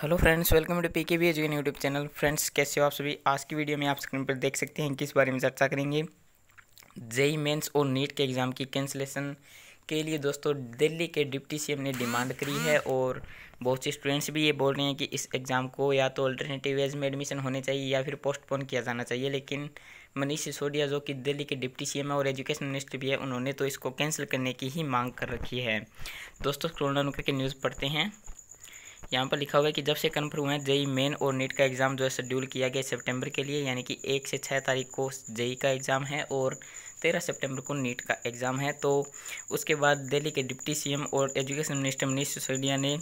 hello friends welcome to P K B education YouTube channel friends कैसे हो आप सभी आज की वीडियो में आप स्क्रीन पर देख सकते हैं किस बारे में चर्चा करेंगे जेई मेंस और नीट e के एग्ज़ाम की कैंसिलेशन के लिए दोस्तों दिल्ली के डिप्टी सीएम ने डिमांड करी है और बहुत से स्टूडेंट्स भी ये बोल रहे हैं कि इस एग्ज़ाम को या तो अल्टरनेटिव वेज में एडमिशन होने चाहिए या फिर पोस्टपोन किया जाना चाहिए लेकिन मनीष सिसोदिया जो कि दिल्ली के डिप्टी सीएम है और एजुकेशन मिनिस्टर भी है उन्होंने तो इसको कैंसिल करने की ही मांग कर रखी है दोस्तों स्क्रोल डाउन करके न्यूज़ पढ़ते हैं यहाँ पर लिखा हुआ है कि जब से कन्फर्म हुआ है जेई मेन और नीट का एग्ज़ाम जो है शेड्यूल किया गया सितंबर के लिए यानी कि एक से छः तारीख को जेई का एग्ज़ाम है और तेरह सितंबर को नीट का एग्ज़ाम है तो उसके बाद दिल्ली के डिप्टी सीएम और एजुकेशन मिनिस्टर मनीष सिसोदिया ने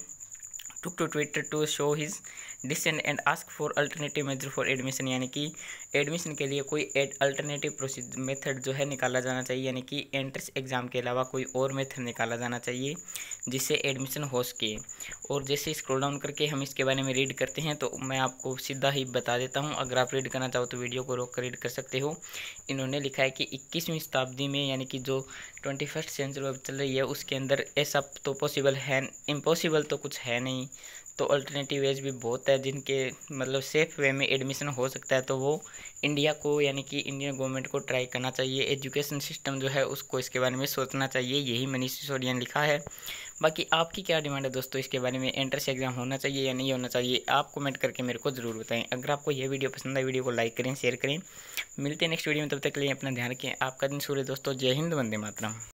took to Twitter to show his dissent and ask for alternative method for admission यानी कि एडमिशन के लिए कोई अल्टरनेटिव प्रोसीजर मेथड जो है निकाला जाना चाहिए यानी कि एंट्रेंस एग्ज़ाम के अलावा कोई और मेथड निकाला जाना चाहिए जिससे एडमिशन हो सके और जैसे स्क्रोल डाउन करके हम इसके बारे में रीड करते हैं तो मैं आपको सीधा ही बता देता हूँ अगर आप रीड करना चाहो तो वीडियो को रोक कर रीड कर सकते हो इन्होंने लिखा है कि इक्कीसवीं शताब्दी में यानी कि जो ट्वेंटी फर्स्ट सेंचुरी अब चल रही है उसके अंदर ऐसा तो पॉसिबल है इम्पॉसिबल तो कुछ है नहीं तो अल्टरनेटिव वेज भी बहुत है जिनके मतलब सेफ वे में एडमिशन हो सकता है तो वो इंडिया को यानी कि इंडियन गवर्नमेंट को ट्राई करना चाहिए एजुकेशन सिस्टम जो है उसको इसके बारे में सोचना चाहिए यही मनीष सिसोदिया ने लिखा है बाकी आपकी क्या डिमांड है दोस्तों इसके बारे में एंट्रेंस एग्जाम होना चाहिए या नहीं होना चाहिए आप कमेंट करके मेरे को ज़रूर बताएं अगर आपको यह वीडियो पसंद है वीडियो को लाइक करें शेयर करें मिलते हैं नेक्स्ट वीडियो में तब तक के लिए अपना ध्यान रखें आपका दिन सूर्य दोस्तों जय हिंद वंदे मातरम